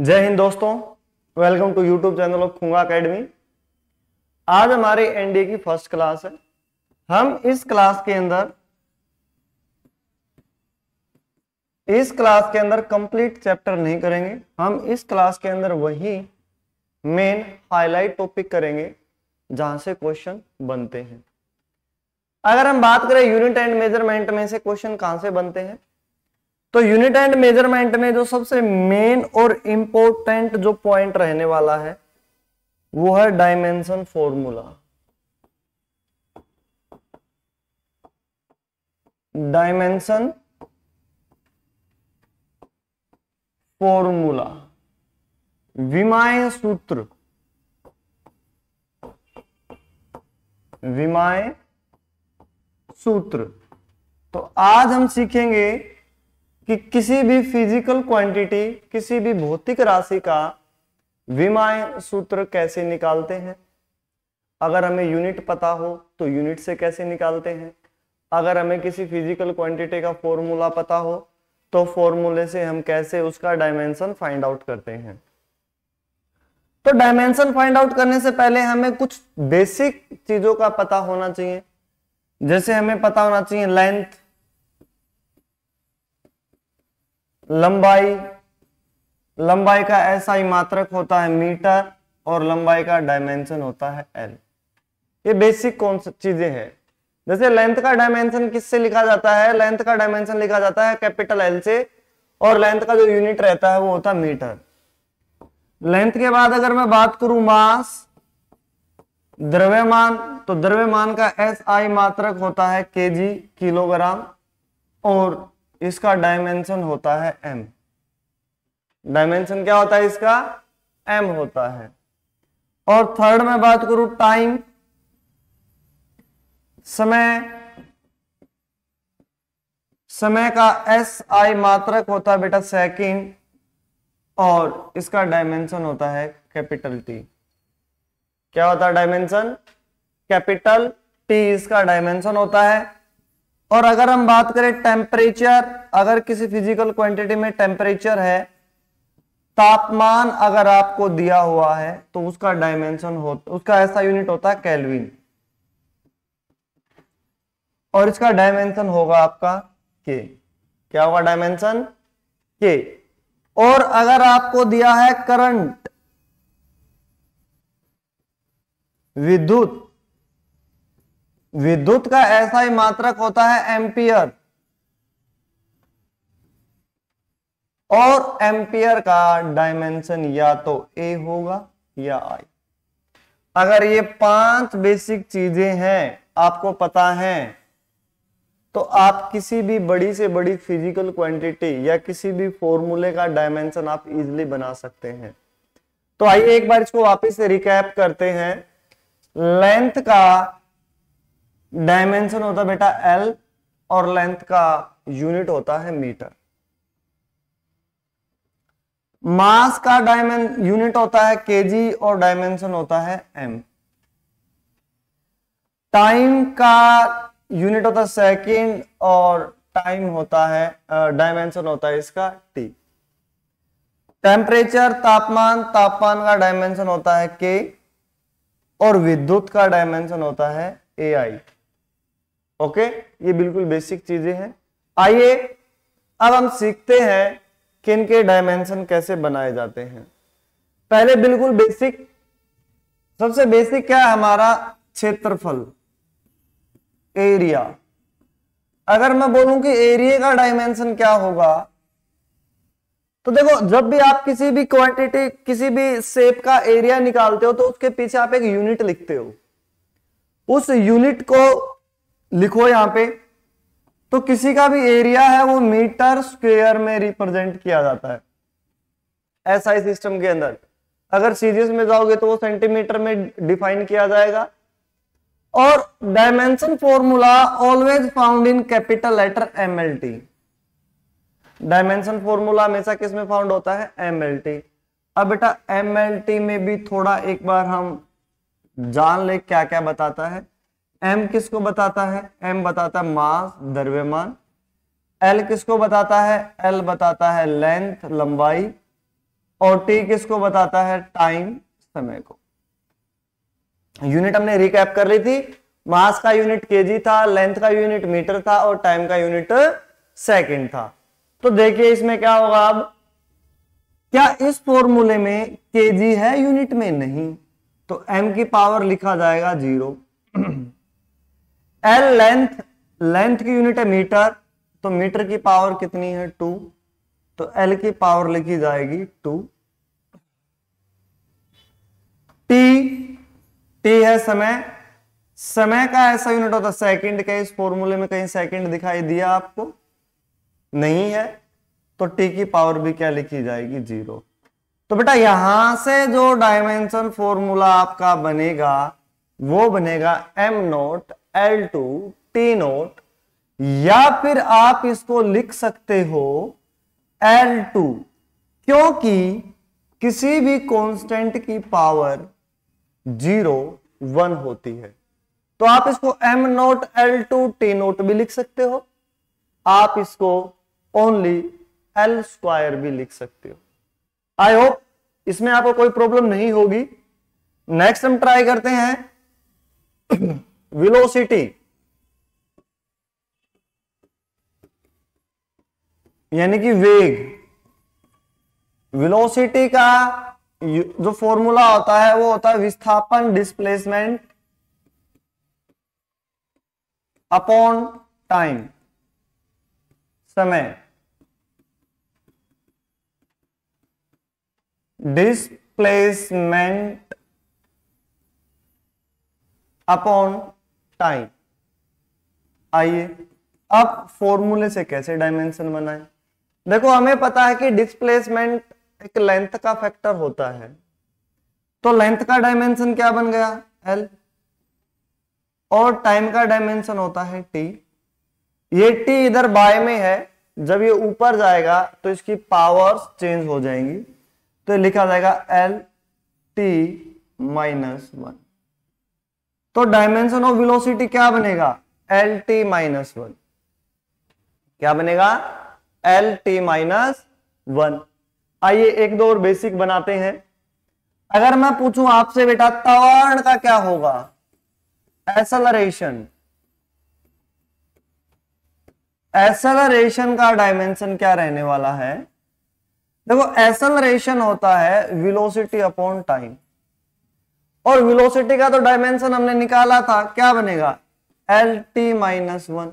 जय हिंद दोस्तों welcome to YouTube channel of Khunga academy आज हमारे एनडीए की फर्स्ट क्लास है हम इस क्लास के अंदर इस क्लास के अंदर कंप्लीट चैप्टर नहीं करेंगे हम इस क्लास के अंदर वही मेन हाईलाइट टॉपिक करेंगे जहां से क्वेश्चन बनते हैं अगर हम बात करें यूनिट एंड मेजरमेंट में से क्वेश्चन कहां से बनते हैं तो यूनिट एंड मेजरमेंट में जो सबसे मेन और इंपॉर्टेंट जो पॉइंट रहने वाला है वो है डायमेंशन फॉर्मूला डायमेंशन फॉर्मूला विमाय सूत्र विमाय सूत्र तो आज हम सीखेंगे कि किसी भी फिजिकल क्वांटिटी किसी भी भौतिक राशि का विमाय सूत्र कैसे निकालते हैं अगर हमें यूनिट पता हो तो यूनिट से कैसे निकालते हैं अगर हमें किसी फिजिकल क्वांटिटी का फॉर्मूला पता हो तो फॉर्मूले से हम कैसे उसका डायमेंशन फाइंड आउट करते हैं तो डायमेंशन फाइंड आउट करने से पहले हमें कुछ बेसिक चीजों का पता होना चाहिए जैसे हमें पता होना चाहिए लेंथ लंबाई लंबाई का ही मात्रक होता है मीटर और लंबाई का डायमेंशन होता है एल ये बेसिक कौन सी चीजें हैं जैसे लेंथ का डायमेंशन किससे लिखा जाता है लेंथ का डायमेंशन लिखा जाता है कैपिटल एल से और लेंथ का जो यूनिट रहता है वो होता है मीटर लेंथ के बाद अगर मैं बात करूं मास द्रव्यमान तो द्रव्यमान का एस आई मात्रक होता है जी किलोग्राम और इसका डायमेंशन होता है एम डायमेंशन क्या होता है इसका एम होता है और थर्ड में बात करूं टाइम समय समय का एस आई मात्रक होता है बेटा सेकेंड और इसका डायमेंशन होता है कैपिटल टी क्या होता है डायमेंशन कैपिटल टी इसका डायमेंशन होता है और अगर हम बात करें टेम्परेचर अगर किसी फिजिकल क्वांटिटी में टेम्परेचर है तापमान अगर आपको दिया हुआ है तो उसका डायमेंशन होता उसका ऐसा यूनिट होता है कैलविन और इसका डायमेंशन होगा आपका के क्या होगा डायमेंशन के और अगर आपको दिया है करंट विद्युत विद्युत का ऐसा ही मात्रक होता है एम्पियर और एम्पियर का डायमेंशन या तो ए होगा या आई अगर ये पांच बेसिक चीजें हैं आपको पता है तो आप किसी भी बड़ी से बड़ी फिजिकल क्वांटिटी या किसी भी फॉर्मूले का डायमेंशन आप इजिली बना सकते हैं तो आइए एक बार इसको वापस से रिकैप करते हैं लेंथ का डायमेंशन होता बेटा एल और लेंथ का यूनिट होता है मीटर मास का डायमें यूनिट होता है केजी और डायमेंशन होता है एम टाइम का यूनिट होता है सेकेंड और टाइम होता है डायमेंशन होता है इसका टी टेम्परेचर तापमान तापमान का डायमेंशन होता है के और विद्युत का डायमेंशन होता है ए आई ओके ये बिल्कुल बेसिक चीजें हैं आइए अब हम सीखते हैं कि इनके डायमेंशन कैसे बनाए जाते हैं पहले बिल्कुल बेसिक सबसे बेसिक क्या है हमारा क्षेत्रफल एरिया अगर मैं बोलूं कि एरिया का डायमेंशन क्या होगा तो देखो जब भी आप किसी भी क्वांटिटी किसी भी शेप का एरिया निकालते हो तो उसके पीछे आप एक यूनिट लिखते हो उस यूनिट को लिखो यहां पे तो किसी का भी एरिया है वो मीटर स्क्वेयर में रिप्रेजेंट किया जाता है एसआई सिस्टम के अंदर अगर सीरीज में जाओगे तो वो सेंटीमीटर में डिफाइन किया जाएगा और dimension formula always found in capital letter M L T dimension formula हमेशा किस में फाउंड होता है एम एल टी अब बेटा एम एल टी में भी थोड़ा एक बार हम जान ले क्या क्या बताता है एम किसको बताता है एम बताता है मास द्रव्यमान एल किसको बताता है एल बताता है लेंथ लंबाई और टी किसको बताता है टाइम समय को यूनिट हमने रिकैप कर ली थी मास का यूनिट केजी था लेंथ का यूनिट मीटर था और टाइम का यूनिट सेकंड था तो देखिए इसमें क्या होगा अब क्या इस फॉर्मूले में केजी है यूनिट में नहीं तो एम की पावर लिखा जाएगा जीरो एल लेंथ लेंथ की यूनिट है मीटर तो मीटर की पावर कितनी है टू तो एल की पावर लिखी जाएगी टू टी टी है समय समय का ऐसा यूनिट होता है सेकंड के इस फॉर्मूले में कहीं सेकंड दिखाई दिया आपको नहीं है तो टी की पावर भी क्या लिखी जाएगी जीरो तो बेटा यहां से जो डायमेंशन फॉर्मूला आपका बनेगा वो बनेगा M not L two T not या फिर आप इसको लिख सकते हो एल टू क्योंकि किसी भी कांस्टेंट की पावर जीरो वन होती है तो आप इसको M not L two T not भी लिख सकते हो आप इसको ओनली एल स्क्वायर भी लिख सकते हो आई होप इसमें आपको कोई प्रॉब्लम नहीं होगी नेक्स्ट हम ट्राई करते हैं विलोसिटी यानी कि वेग विलोसिटी का जो फॉर्मूला होता है वो होता है विस्थापन डिस्प्लेसमेंट अपॉन टाइम समय डिस्प्लेसमेंट अपॉन टाइम आइए अब फॉर्मूले से कैसे डायमेंशन बनाए देखो हमें पता है कि डिस्प्लेसमेंट एक लेंथ का फैक्टर होता है तो लेंथ का डायमेंशन क्या बन गया एल और टाइम का डायमेंशन होता है टी ये टी इधर बाय में है जब ये ऊपर जाएगा तो इसकी पावर्स चेंज हो जाएंगी तो लिखा जाएगा एल टी माइनस वन तो डायमेंशन ऑफ वेलोसिटी क्या बनेगा एल टी माइनस वन क्या बनेगा एल टी माइनस वन आइए एक दो और बेसिक बनाते हैं अगर मैं पूछूं आपसे बेटा त्वरण का क्या होगा एसलरेशन एसलरेशन का डायमेंशन क्या रहने वाला है देखो एसलरेशन होता है विलोसिटी अपॉन टाइम और वेलोसिटी का तो डायमेंशन हमने निकाला था क्या बनेगा L T minus one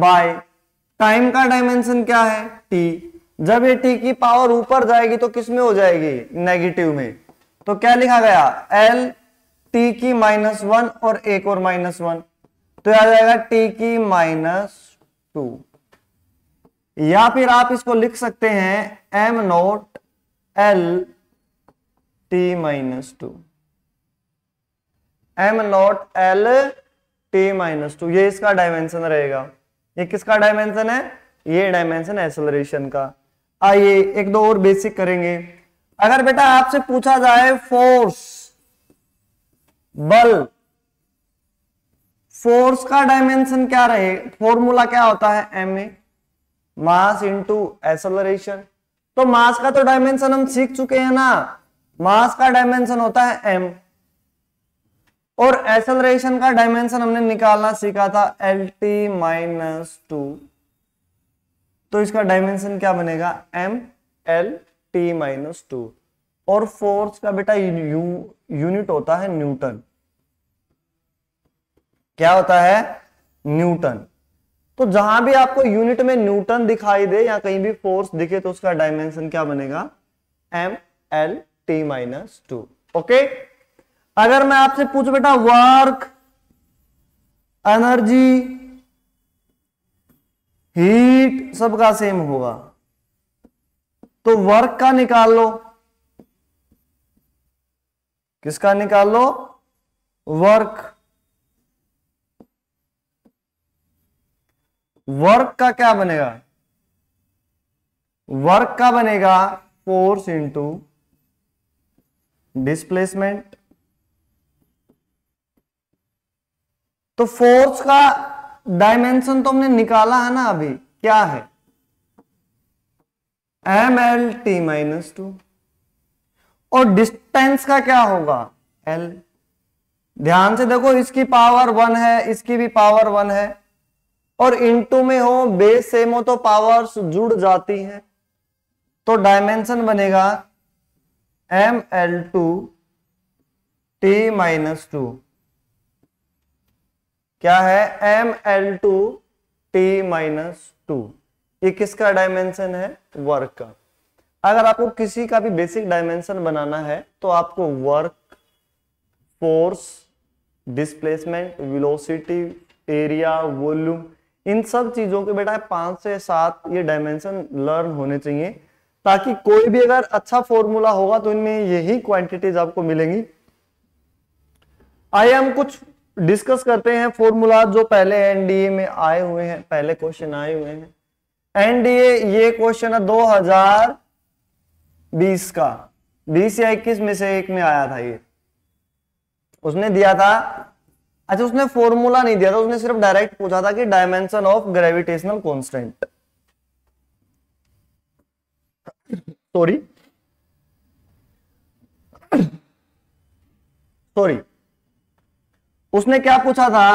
by time का डायमेंशन क्या है टी जब ये टी की पावर ऊपर जाएगी तो किस में हो जाएगी नेगेटिव में तो क्या लिखा गया एल टी की माइनस वन और एक और माइनस वन तो आ जाएगा टी की माइनस टू या फिर आप इसको लिख सकते हैं M not L T minus two M not L T minus two ये इसका डायमेंशन रहेगा ये किसका डायमेंशन है ये डायमेंशन एसेलरेशन का आइए एक दो और बेसिक करेंगे अगर बेटा आपसे पूछा जाए फोर्स बल फोर्स का डायमेंशन क्या रहे फॉर्मूला क्या होता है M A mass into acceleration तो मास का तो डायमेंशन हम सीख चुके हैं ना मास का डायमेंशन होता है एम और एक्सेलरेशन का डायमेंशन हमने निकालना सीखा था एल टी माइनस टू तो इसका डायमेंशन क्या बनेगा M L T minus two और फोर्स का बेटा यू, यूनिट होता है न्यूटन क्या होता है न्यूटन तो जहां भी आपको यूनिट में न्यूटन दिखाई दे या कहीं भी फोर्स दिखे तो उसका डायमेंशन क्या बनेगा M L T minus two okay अगर मैं आपसे पूछ बेटा वर्क एनर्जी हीट सबका सेम होगा तो वर्क का निकाल लो किसका निकाल लो वर्क वर्क का क्या बनेगा वर्क का बनेगा फोर्स इंटू डिस्प्लेसमेंट तो फोर्स का डायमेंशन तो हमने निकाला है ना अभी क्या है M L T minus two और डिस्टेंस का क्या होगा एल ध्यान से देखो इसकी पावर वन है इसकी भी पावर वन है और इनटू में हो बेस सेम हो तो पावर जुड़ जाती है तो डायमेंशन बनेगा M L two T minus two क्या है M L two T minus two ये किसका डायमेंशन है वर्क का अगर आपको किसी का भी बेसिक डायमेंशन बनाना है तो आपको work force displacement velocity area volume इन सब चीजों के बेटा पांच से सात ये डायमेंशन लर्न होने चाहिए ताकि कोई भी अगर अच्छा फॉर्मूला होगा तो इनमें यही क्वांटिटीज आपको मिलेंगी आइए हम कुछ डिस्कस करते हैं फॉर्मूला जो पहले एनडीए में आए हुए हैं पहले क्वेश्चन आए हुए हैं एनडीए ये क्वेश्चन है 2020 का 20 या 21 में से एक में आया था ये उसने दिया था अच्छा उसने फॉर्मूला नहीं दिया था उसने सिर्फ डायरेक्ट पूछा था कि dimension of gravitational constant sorry sorry उसने क्या पूछा था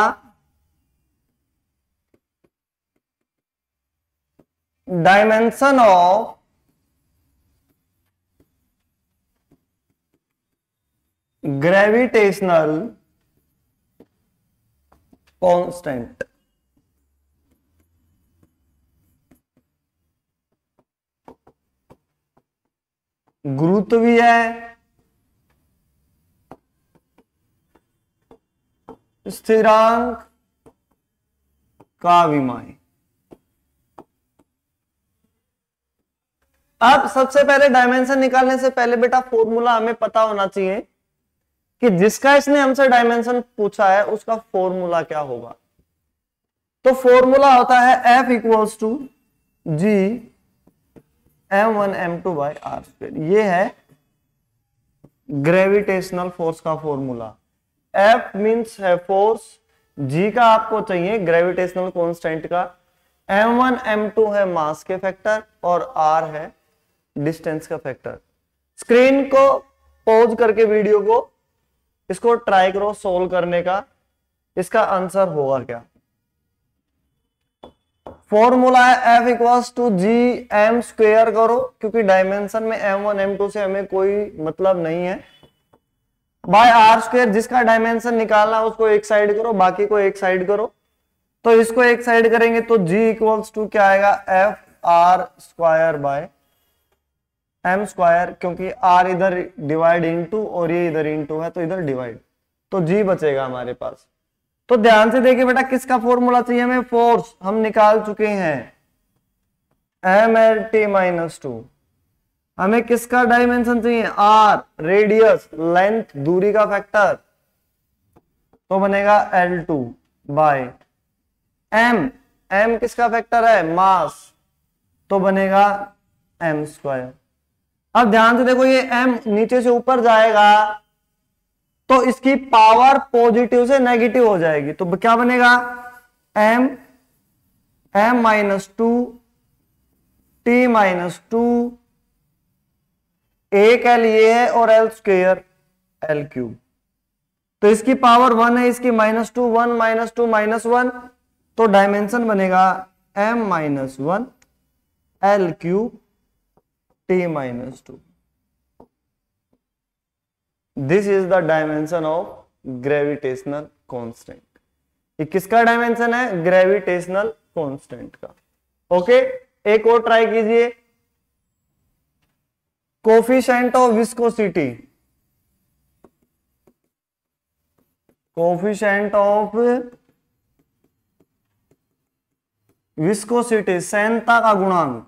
डायमेंशन ऑफ ग्रेविटेशनल कॉन्स्टेंट गुरुत्व भी है स्थिरांक का विमाय अब सबसे पहले डायमेंशन निकालने से पहले बेटा फॉर्मूला हमें पता होना चाहिए कि जिसका इसने हमसे डायमेंशन पूछा है उसका फॉर्मूला क्या होगा तो फॉर्मूला होता है F equals to G M one M two by R square ये है ग्रेविटेशनल फोर्स का फॉर्मूला एफ मीन्स है फोर्स जी का आपको चाहिए ग्रेविटेशनल कॉन्स्टेंट का एम वन एम टू है मास के फैक्टर और आर है डिस्टेंस का फैक्टर स्क्रीन को पॉज करके वीडियो को इसको ट्राई करो सोल्व करने का इसका आंसर होगा क्या फॉर्मूला है F equals to G M square करो क्योंकि डायमेंशन में एम वन एम टू से हमें कोई मतलब नहीं है बाय आर स्क्वेयर जिसका डायमेंशन निकालना उसको एक साइड करो बाकी को एक साइड करो तो इसको एक साइड करेंगे तो जी इक्वल्स टू क्या आएगा F R square by M square क्योंकि आर इधर डिवाइड टू और ये इधर टू है तो इधर डिवाइड तो जी बचेगा हमारे पास तो ध्यान से देखिए बेटा किसका फॉर्मूला चाहिए हमें फोर्स हम निकाल चुके हैं M L T minus two हमें किसका डायमेंशन चाहिए आर रेडियस लेंथ दूरी का फैक्टर तो बनेगा L two by M M किसका फैक्टर है मास तो बनेगा एम स्क्वायर अब ध्यान से देखो ये एम नीचे से ऊपर जाएगा तो इसकी पावर पॉजिटिव से नेगेटिव हो जाएगी तो क्या बनेगा M M minus two T minus two एक एल ये है और एल स्क्र एल क्यूब तो इसकी पावर वन है इसकी minus two one minus two minus one तो डायमेंशन बनेगा M minus one L cube T minus two this is the dimension of gravitational constant ये किसका डायमेंशन है ग्रेविटेशनल कॉन्स्टेंट का ओके okay? एक और ट्राई कीजिए coefficient of viscosity coefficient of viscosity सैनता का गुणांक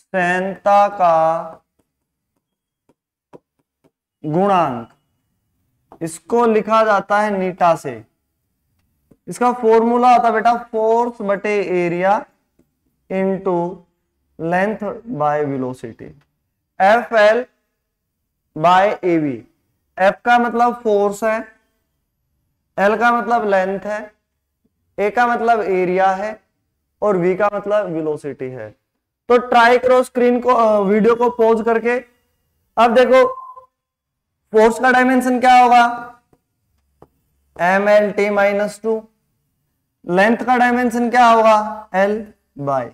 सैनता का गुणांक इसको लिखा जाता है नीटा से इसका फॉर्मूला होता बेटा फोर्स बटे area into length by velocity F L by A V F का मतलब फोर्स है एल का मतलब लेंथ है ए का मतलब एरिया है और वी का मतलब वेलोसिटी है तो ट्राई करो स्क्रीन को वीडियो को पॉज करके अब देखो फोर्स का डायमेंशन क्या होगा M L T minus two length का डायमेंशन क्या होगा एल बाय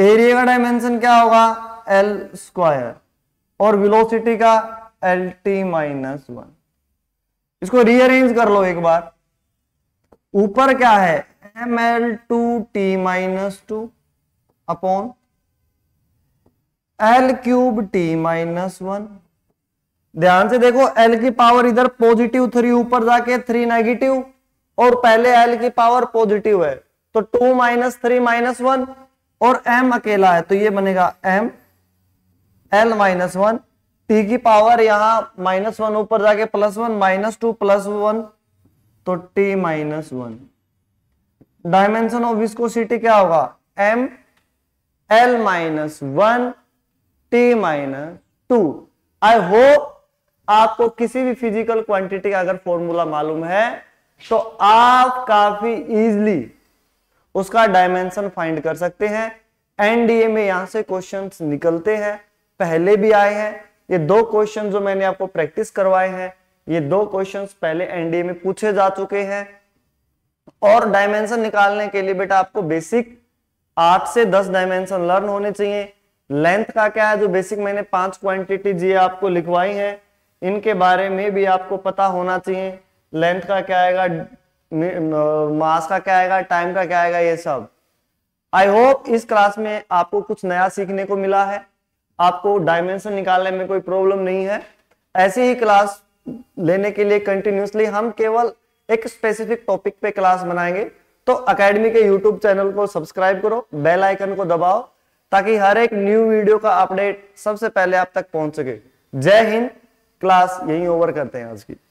एरिया का डायमेंशन क्या होगा एल स्क्वायर और विलोसिटी का एल टी माइनस वन इसको रीअरेंज कर लो एक बार ऊपर क्या है M L two T minus two upon L cube T minus one ध्यान से देखो एल की पावर इधर पॉजिटिव थ्री ऊपर जाके थ्री नेगेटिव और पहले एल की पावर पॉजिटिव है तो two minus three minus one और m अकेला है तो ये बनेगा m l minus one T की पावर यहां माइनस वन ऊपर जाके plus one minus two plus one तो T minus one dimension of viscosity क्या होगा M L minus one T minus two I hope आपको किसी भी फिजिकल क्वांटिटी का अगर फॉर्मूला मालूम है तो आप काफी इजली उसका डायमेंशन फाइंड कर सकते हैं एनडीए में यहां से क्वेश्चन निकलते हैं पहले भी आए हैं ये दो क्वेश्चन जो मैंने आपको प्रैक्टिस करवाए हैं ये दो क्वेश्चन पहले एनडीए में पूछे जा चुके हैं और डायमेंशन निकालने के लिए बेटा आपको बेसिक आठ से दस डायमेंशन लर्न होने चाहिए लेंथ का क्या है जो बेसिक मैंने पांच क्वांटिटी जी आपको लिखवाई है इनके बारे में भी आपको पता होना चाहिए लेंथ का क्या आएगा मास का क्या आएगा टाइम का क्या आएगा ये सब आई होप इस क्लास में आपको कुछ नया सीखने को मिला है आपको डायमेंशन निकालने में कोई प्रॉब्लम नहीं है ऐसी ही क्लास लेने के लिए कंटिन्यूसली हम केवल एक स्पेसिफिक टॉपिक पे क्लास बनाएंगे तो अकेडमी के यूट्यूब चैनल को सब्सक्राइब करो बेल आइकन को दबाओ ताकि हर एक न्यू वीडियो का अपडेट सबसे पहले आप तक पहुंच सके जय हिंद क्लास यही ओवर करते हैं आज की